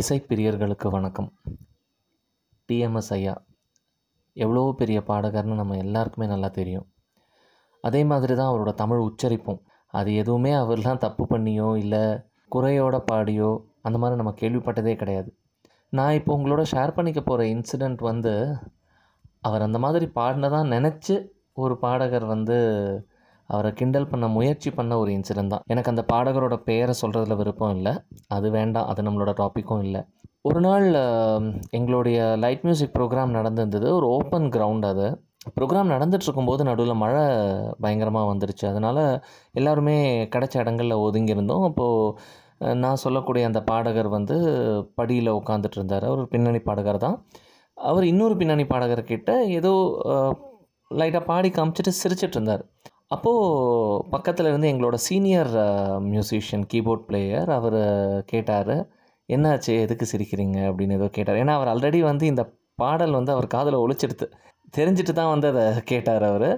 இசைப்பிரியர்களுக்கு வணக்கம் டிஎம்எஸ் ஐயா எவ்வளோ பெரிய பாடகர்னு நம்ம எல்லாருக்குமே நல்லா தெரியும் அதே மாதிரி தான் அவரோட தமிழ் உச்சரிப்பும் அது எதுவுமே அவர்லாம் தப்பு பண்ணியோ இல்லை குறையோட பாடியோ அந்த மாதிரி நம்ம கேள்விப்பட்டதே கிடையாது நான் இப்போ உங்களோட ஷேர் பண்ணிக்க போகிற இன்சிடெண்ட் வந்து அவர் அந்த மாதிரி பாடினதான் நினச்சி ஒரு பாடகர் வந்து அவரை கிண்டல் பண்ண முயற்சி பண்ண ஒரு இன்சிடென்ட் தான் எனக்கு அந்த பாடகரோட பெயரை சொல்கிறதுல விருப்பம் இல்லை அது வேண்டாம் அது நம்மளோட டாப்பிக்கும் இல்லை ஒரு நாள் எங்களுடைய லைட் மியூசிக் ப்ரோக்ராம் நடந்திருந்தது ஒரு ஓப்பன் கிரவுண்ட் அது ப்ரோக்ராம் போது நடுவில் மழை பயங்கரமாக வந்துருச்சு அதனால் எல்லாருமே கிடச்ச இடங்களில் ஒதுங்கியிருந்தோம் அப்போது நான் சொல்லக்கூடிய அந்த பாடகர் வந்து படியில் உட்காந்துட்டு இருந்தார் அவர் பின்னணி பாடகர் தான் அவர் இன்னொரு பின்னணி பாடகர்கிட்ட ஏதோ லைட்டாக பாடி காமிச்சிட்டு சிரிச்சிட்டு இருந்தார் அப்போது பக்கத்தில் இருந்து எங்களோட சீனியர் மியூசிஷியன் கீபோர்ட் பிளேயர் அவர் கேட்டார் என்னாச்சு எதுக்கு சிரிக்கிறீங்க அப்படின்னு ஏதோ கேட்டார் ஏன்னா அவர் ஆல்ரெடி வந்து இந்த பாடல் வந்து அவர் காதில் ஒழிச்சிடுத்து தெரிஞ்சுட்டு தான் வந்து அதை கேட்டார் அவர்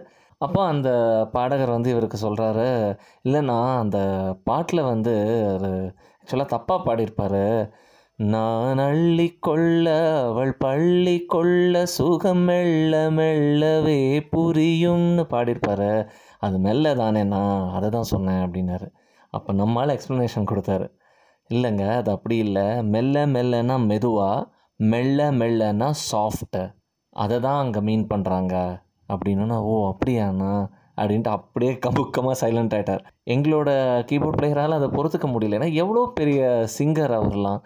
அப்போ அந்த பாடகர் வந்து இவருக்கு சொல்கிறாரு இல்லைன்னா அந்த பாட்டில் வந்து அவர் ஆக்சுவலாக தப்பாக பாடியிருப்பார் நான் அள்ளி கொள்ள அவள் பள்ளி கொள்ள சுகம் மெல்ல மெல்லவே புரியும்னு பாடியிருப்பார் அது மெல்ல தானேண்ணா அதை தான் சொன்னேன் அப்படின்னாரு அப்போ நம்மளால் எக்ஸ்ப்ளனேஷன் கொடுத்தாரு இல்லைங்க அது அப்படி இல்லை மெல்ல மெல்லன்னா மெதுவாக மெல்ல மெல்லன்னா சாஃப்ட்டு அதை தான் அங்கே மீன் பண்ணுறாங்க அப்படின்னா ஓ அப்படியாண்ணா அப்படின்ட்டு அப்படியே கமுக்கமாக சைலண்ட் ஆகிட்டார் எங்களோட கீபோர்ட் பிளேயரால் அதை பொறுத்துக்க முடியல ஏன்னா எவ்வளோ பெரிய சிங்கர் அவர்லாம்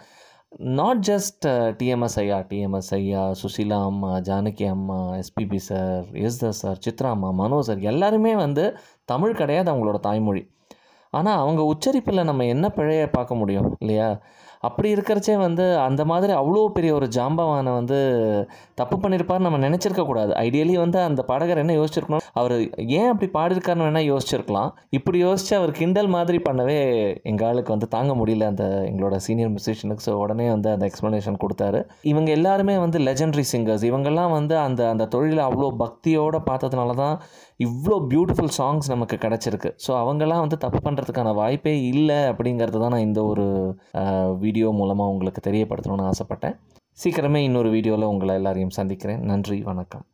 நாட் ஜஸ்ட் டிஎம்எஸ் ஐயா டிஎம்எஸ் ஐயா சுசிலா அம்மா ஜானகி அம்மா SPB sir Esther sir Chitra அம்மா மனோ சார் எல்லாருமே வந்து தமிழ் கிடையாது அவங்களோட தாய்மொழி ஆனால் அவங்க உச்சரிப்பில் நம்ம என்ன பிழையை பார்க்க முடியும் இல்லையா அப்படி இருக்கிறச்சே வந்து அந்த மாதிரி அவ்வளோ பெரிய ஒரு ஜாம்பவானை வந்து தப்பு பண்ணியிருப்பார் நம்ம நினச்சிருக்க கூடாது ஐடியலி வந்து அந்த பாடகர் என்ன யோசிச்சிருக்கணும் அவர் ஏன் அப்படி பாடியிருக்காருன்னு வேணால் யோசிச்சிருக்கலாம் இப்படி யோசிச்சு அவர் கிண்டல் மாதிரி பண்ணவே எங்கள் ஆளுக்கு வந்து தாங்க முடியல அந்த எங்களோட சீனியர் மியூசிஷியனுக்கு ஸோ உடனே வந்து அந்த எக்ஸ்ப்ளனேஷன் கொடுத்தாரு இவங்க எல்லாருமே வந்து லெஜண்டரி சிங்கர்ஸ் இவங்கெல்லாம் வந்து அந்த அந்த தொழிலை அவ்வளோ பக்தியோடு பார்த்ததுனால தான் இவ்வளோ பியூட்டிஃபுல் சாங்ஸ் நமக்கு கிடச்சிருக்கு ஸோ அவங்கெல்லாம் வந்து தப்பு பண்ணுறதுக்கான வாய்ப்பே இல்லை அப்படிங்கிறது தான் நான் இந்த ஒரு வீடியோ மூலமாக உங்களுக்கு தெரியப்படுத்தணும்னு ஆசைப்பட்டேன் சீக்கிரமே இன்னொரு வீடியோவில் உங்களை எல்லாரையும் சந்திக்கிறேன் நன்றி வணக்கம்